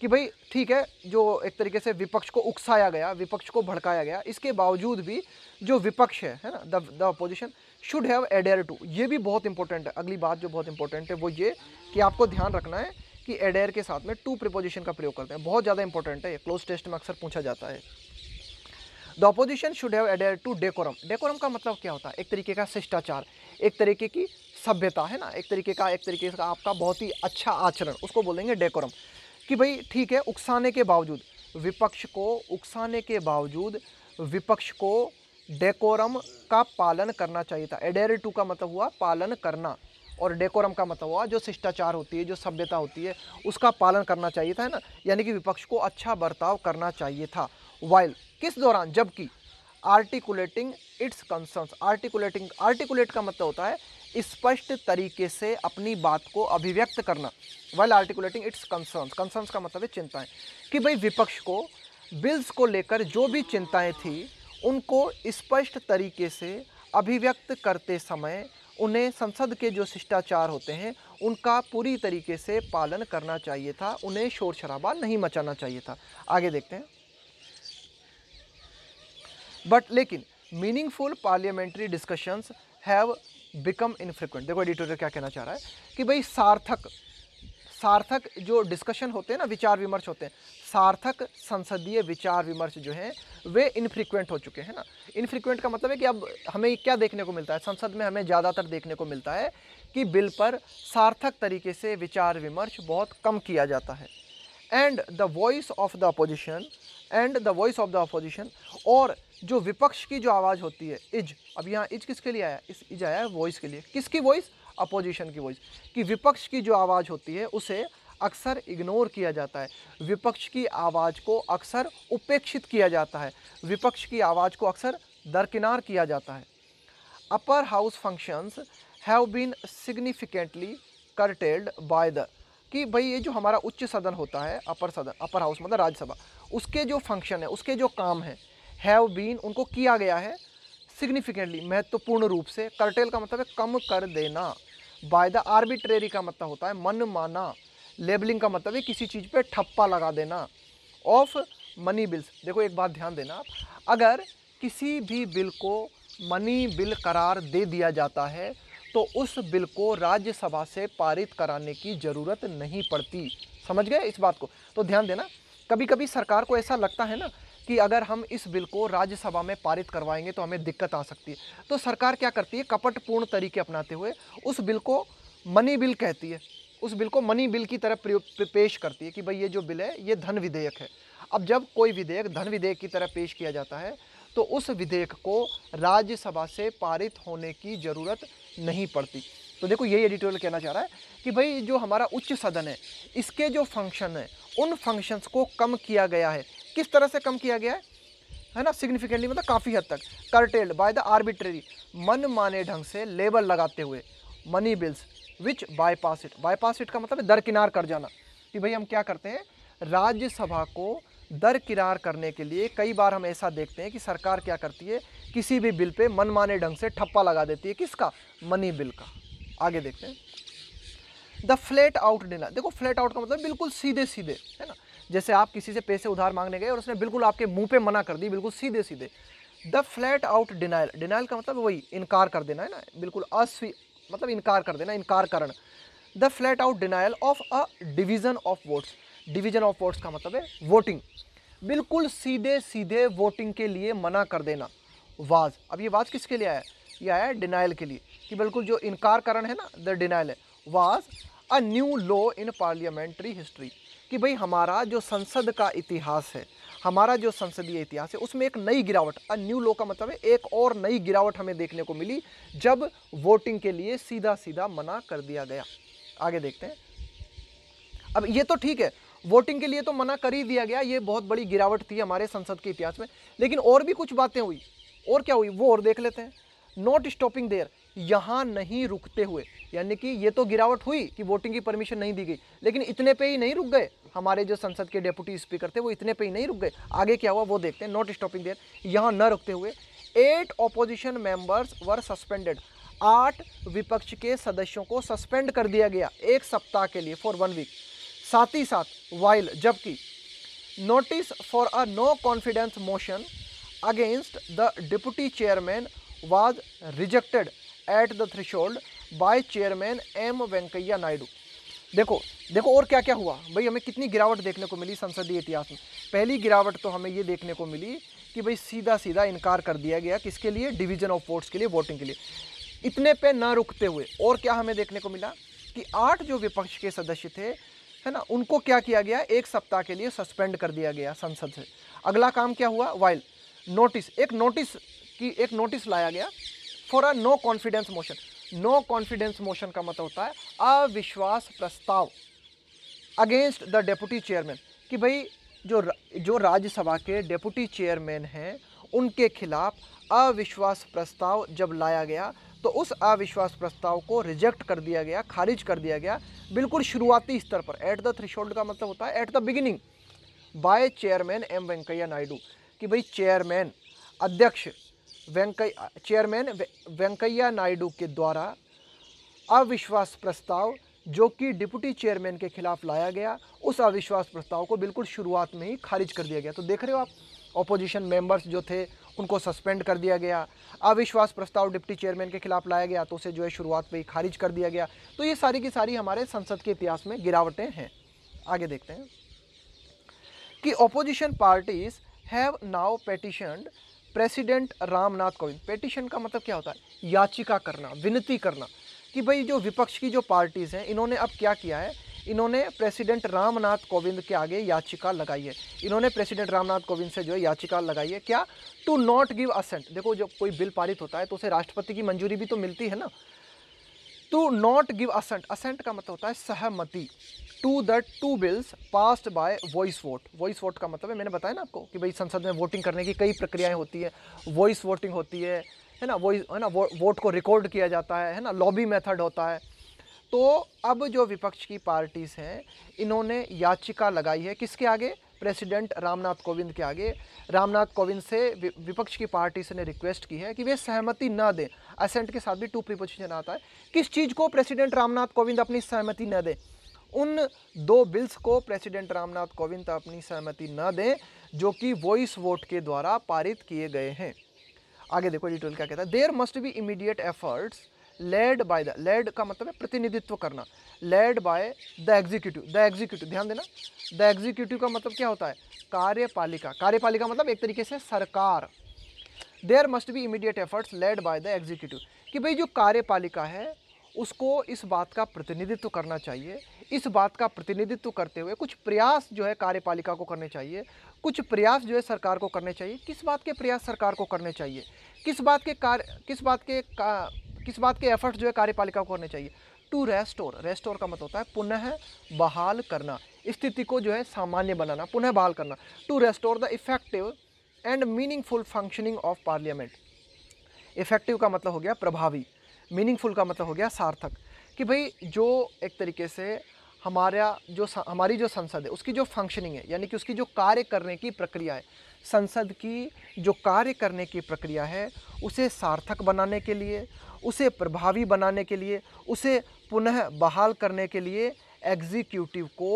A: कि भाई ठीक है जो एक तरीके से विपक्ष को उकसाया गया विपक्ष को भड़काया गया इसके बावजूद भी जो विपक्ष है है ना the the opposition should have adhered to ये भी बहुत इंपॉर्टेंट है अगली बात जो बहुत इंपॉर्टेंट है वो ये कि आपको ध्यान रखना है कि एडेयर के साथ में टू प्रिपोजिशन का प्रयोग करते हैं बहुत ज़्यादा इंपॉर्टेंट है ये क्लोज टेस्ट में अक्सर पूछा जाता है the opposition should have adhered to decorum decorum का मतलब क्या होता है एक तरीके का शिष्टाचार एक तरीके की सभ्यता है ना एक तरीके का एक तरीके का आपका बहुत ही अच्छा आचरण उसको बोलेंगे डेकोरम कि भाई ठीक है उकसाने के बावजूद विपक्ष को उकसाने के बावजूद विपक्ष को डेकोरम का पालन करना चाहिए था एडेयर टू का मतलब हुआ पालन करना और डेकोरम का मतलब हुआ जो शिष्टाचार होती है जो सभ्यता होती है उसका पालन करना चाहिए था है ना यानी कि विपक्ष को अच्छा बर्ताव करना चाहिए था वाइल किस दौरान जबकि articulating its concerns articulating articulate का मतलब होता है स्पष्ट तरीके से अपनी बात को अभिव्यक्त करना while articulating its concerns concerns का मतलब है चिंताएं कि भाई विपक्ष को बिल्स को लेकर जो भी चिंताएं थी उनको स्पष्ट तरीके से अभिव्यक्त करते समय उन्हें संसद के जो शिष्टाचार होते हैं उनका पूरी तरीके से पालन करना चाहिए था उन्हें शोर शराबा नहीं मचाना चाहिए था आगे देखते हैं बट लेकिन meaningful parliamentary discussions have become infrequent देखो एडिटोरियल क्या कहना चाह रहा है कि भाई सार्थक सार्थक जो डिस्कशन होते हैं ना विचार विमर्श होते हैं सार्थक संसदीय विचार विमर्श जो हैं वे इनफ्रिक्वेंट हो चुके हैं ना इनफ्रिक्वेंट का मतलब है कि अब हमें क्या देखने को मिलता है संसद में हमें ज़्यादातर देखने को मिलता है कि बिल पर सार्थक तरीके से विचार विमर्श बहुत कम किया जाता है and the voice of the opposition and the voice of the opposition और जो विपक्ष की जो आवाज़ होती है इज अब यहाँ इज किसके लिए आया इस इज आया है वॉइस के लिए किसकी वॉइस अपोजिशन की वॉइस कि विपक्ष की जो आवाज़ होती है उसे अक्सर इग्नोर किया जाता है विपक्ष की आवाज़ को अक्सर उपेक्षित किया जाता है विपक्ष की आवाज़ को अक्सर दरकिनार किया जाता है upper house functions have been significantly curtailed by the कि भाई ये जो हमारा उच्च सदन होता है अपर सदन अपर हाउस मतलब राज्यसभा उसके जो फंक्शन है उसके जो काम है हैव बीन उनको किया गया है सिग्निफिकेंटली महत्वपूर्ण रूप से करटेल का मतलब है कम कर देना बाय द आर्बिट्रेरी का मतलब होता है मन माना लेबलिंग का मतलब है किसी चीज़ पे ठप्पा लगा देना ऑफ मनी बिल्स देखो एक बात ध्यान देना आप अगर किसी भी बिल को मनी बिल करार दे दिया जाता है तो उस बिल को राज्यसभा से पारित कराने की ज़रूरत नहीं पड़ती समझ गए इस बात को तो ध्यान देना कभी कभी सरकार को ऐसा लगता है ना कि अगर हम इस बिल को राज्यसभा में पारित करवाएंगे तो हमें दिक्कत आ सकती है तो सरकार क्या करती है कपटपूर्ण तरीके अपनाते हुए उस बिल को मनी बिल कहती है उस बिल को मनी बिल की तरह पेश करती है कि भाई ये जो बिल है ये धन विधेयक है अब जब कोई विधेयक धन विधेयक की तरह पेश किया जाता है तो उस विधेयक को राज्यसभा से पारित होने की ज़रूरत नहीं पड़ती तो देखो यही एडिटोरियल कहना चाह रहा है कि भाई जो हमारा उच्च सदन है इसके जो फंक्शन हैं उन फंक्शंस को कम किया गया है किस तरह से कम किया गया है है ना सिग्निफिकेंटली मतलब काफ़ी हद तक करटेल्ड बाय द आर्बिट्रेरी मन माने ढंग से लेबर लगाते हुए money bills which bypass it bypass it का मतलब दरकिनार कर जाना कि भाई हम क्या करते हैं राज्यसभा को दरकिरार करने के लिए कई बार हम ऐसा देखते हैं कि सरकार क्या करती है किसी भी बिल पे मनमाने ढंग से ठप्पा लगा देती है किसका मनी बिल का आगे देखते हैं द फ्लैट आउट देना देखो फ्लैट आउट का मतलब बिल्कुल सीधे सीधे है ना जैसे आप किसी से पैसे उधार मांगने गए और उसने बिल्कुल आपके मुंह पे मना कर दी बिल्कुल सीधे सीधे the flat out denial denial का मतलब वही इनकार कर देना है ना बिल्कुल अस्वी मतलब इनकार कर देना इनकार करण the flat out denial of a division of votes division of votes का मतलब है वोटिंग बिल्कुल सीधे सीधे वोटिंग के लिए मना कर देना वाज अब ये वाज किसके लिए आया ये आया है डिनाइल के लिए कि बिल्कुल जो इनकार कारण है ना द डिनाइल है was a new low in parliamentary history कि भाई हमारा जो संसद का इतिहास है हमारा जो संसदीय इतिहास है उसमें एक नई गिरावट अ न्यू लॉ का मतलब है एक और नई गिरावट हमें देखने को मिली जब वोटिंग के लिए सीधा सीधा मना कर दिया गया आगे देखते हैं अब ये तो ठीक है वोटिंग के लिए तो मना कर ही दिया गया ये बहुत बड़ी गिरावट थी हमारे संसद के इतिहास में लेकिन और भी कुछ बातें हुई और क्या हुई वो और देख लेते हैं नॉट स्टॉपिंग देयर यहाँ नहीं रुकते हुए यानी कि ये तो गिरावट हुई कि वोटिंग की परमिशन नहीं दी गई लेकिन इतने पे ही नहीं रुक गए हमारे जो संसद के डेप्यूटी स्पीकर थे वो इतने पे ही नहीं रुक गए आगे क्या हुआ वो देखते हैं नॉट स्टॉपिंग देयर यहाँ न रुकते हुए eight opposition members were suspended आठ विपक्ष के सदस्यों को सस्पेंड कर दिया गया एक सप्ताह के लिए फॉर वन वीक साथ ही साथ वाइल जबकि notice for a no confidence motion against the deputy chairman was rejected at the threshold by chairman M Venkaiah Naidu देखो देखो और क्या क्या हुआ भाई हमें कितनी गिरावट देखने को मिली संसदीय इतिहास में पहली गिरावट तो हमें ये देखने को मिली कि भाई सीधा सीधा इनकार कर दिया गया किसके लिए डिवीजन ऑफ वोट्स के लिए वोटिंग के लिए इतने पे ना रुकते हुए और क्या हमें देखने को मिला कि आठ जो विपक्ष के सदस्य थे है ना उनको क्या किया गया एक सप्ताह के लिए सस्पेंड कर दिया गया संसद से अगला काम क्या हुआ वाइल नोटिस एक नोटिस की एक नोटिस लाया गया for a no confidence motion no confidence motion का मतलब होता है अविश्वास प्रस्ताव अगेंस्ट द डेपुटी चेयरमैन कि भाई जो जो राज्यसभा के डेप्यूटी चेयरमैन हैं उनके खिलाफ अविश्वास प्रस्ताव जब लाया गया तो उस अविश्वास प्रस्ताव को रिजेक्ट कर दिया गया खारिज कर दिया गया बिल्कुल शुरुआती स्तर पर एट द थ्रीशोल्ड का मतलब होता है at the beginning by chairman M Venkaiah Naidu कि भाई चेयरमैन अध्यक्ष वेंकैया चेयरमैन वेंकैया नायडू के द्वारा अविश्वास प्रस्ताव जो कि डिप्टी चेयरमैन के खिलाफ लाया गया उस अविश्वास प्रस्ताव को बिल्कुल शुरुआत में ही खारिज कर दिया गया तो देख रहे हो आप ऑपोजिशन मेंबर्स जो थे उनको सस्पेंड कर दिया गया अविश्वास प्रस्ताव डिप्टी चेयरमैन के खिलाफ लाया गया तो उसे जो है शुरुआत में ही खारिज कर दिया गया तो ये सारी की सारी हमारे संसद के इतिहास में गिरावटें हैं आगे देखते हैं कि opposition parties have now petition president Ramnath Kovind petition का मतलब क्या होता है याचिका करना विनती करना कि भाई जो विपक्ष की जो पार्टीज़ हैं इन्होंने अब क्या किया है इन्होंने प्रेसिडेंट रामनाथ कोविंद के आगे याचिका लगाई है इन्होंने प्रेसिडेंट रामनाथ कोविंद से जो है याचिका लगाई है क्या टू नॉट गिव असेंट देखो जब कोई बिल पारित होता है तो उसे राष्ट्रपति की मंजूरी भी तो मिलती है ना to not give assent assent का मतलब होता है सहमति to the to bills passed by voice vote voice vote का मतलब है मैंने बताया ना आपको कि भाई संसद में वोटिंग करने की कई प्रक्रियाएं होती है वॉइस वोटिंग होती है है ना वॉइस है ना वो, वोट को रिकॉर्ड किया जाता है है ना लॉबी मेथड होता है तो अब जो विपक्ष की पार्टीज़ हैं इन्होंने याचिका लगाई है किसके आगे प्रेसिडेंट रामनाथ कोविंद के आगे रामनाथ कोविंद से विपक्ष की पार्टी से ने रिक्वेस्ट की है कि वे सहमति ना दें असेंट के साथ भी टू प्रीपोजिशन आता है किस चीज़ को प्रेसिडेंट रामनाथ कोविंद अपनी सहमति न दें उन दो बिल्स को प्रेसिडेंट रामनाथ कोविंद अपनी सहमति न दें जो कि वॉइस वोट के द्वारा पारित किए गए हैं आगे देखो डिटेल क्या कहता है there must be immediate efforts led by the led का मतलब है प्रतिनिधित्व करना led by the executive the executive ध्यान देना द एग्जीक्यूटिव का मतलब क्या होता है कार्यपालिका कार्यपालिका मतलब एक तरीके से सरकार there must be immediate efforts led by the executive कि भाई जो कार्यपालिका है उसको इस बात का प्रतिनिधित्व करना चाहिए इस बात का प्रतिनिधित्व करते हुए कुछ प्रयास जो है कार्यपालिका को करने चाहिए कुछ प्रयास जो है सरकार को करने चाहिए किस बात के प्रयास सरकार को करने चाहिए किस बात के कार्य किस बात के का किस बात के एफर्ट जो है कार्यपालिका को करने चाहिए टू रेस्टोर रेस्टोर का मतलब होता है पुनः बहाल करना स्थिति को जो है सामान्य बनाना पुनः बहाल करना to restore the effective and meaningful functioning of parliament effective का मतलब हो गया प्रभावी मीनिंगफुल का मतलब हो गया सार्थक कि भाई जो एक तरीके से हमारा जो हमारी जो संसद है उसकी जो फंक्शनिंग है यानी कि उसकी जो कार्य करने की प्रक्रिया है संसद की जो कार्य करने की प्रक्रिया है उसे सार्थक बनाने के लिए उसे प्रभावी बनाने के लिए उसे पुनः बहाल करने के लिए एग्जीक्यूटिव को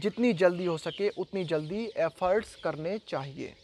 A: जितनी जल्दी हो सके उतनी जल्दी एफर्ट्स करने चाहिए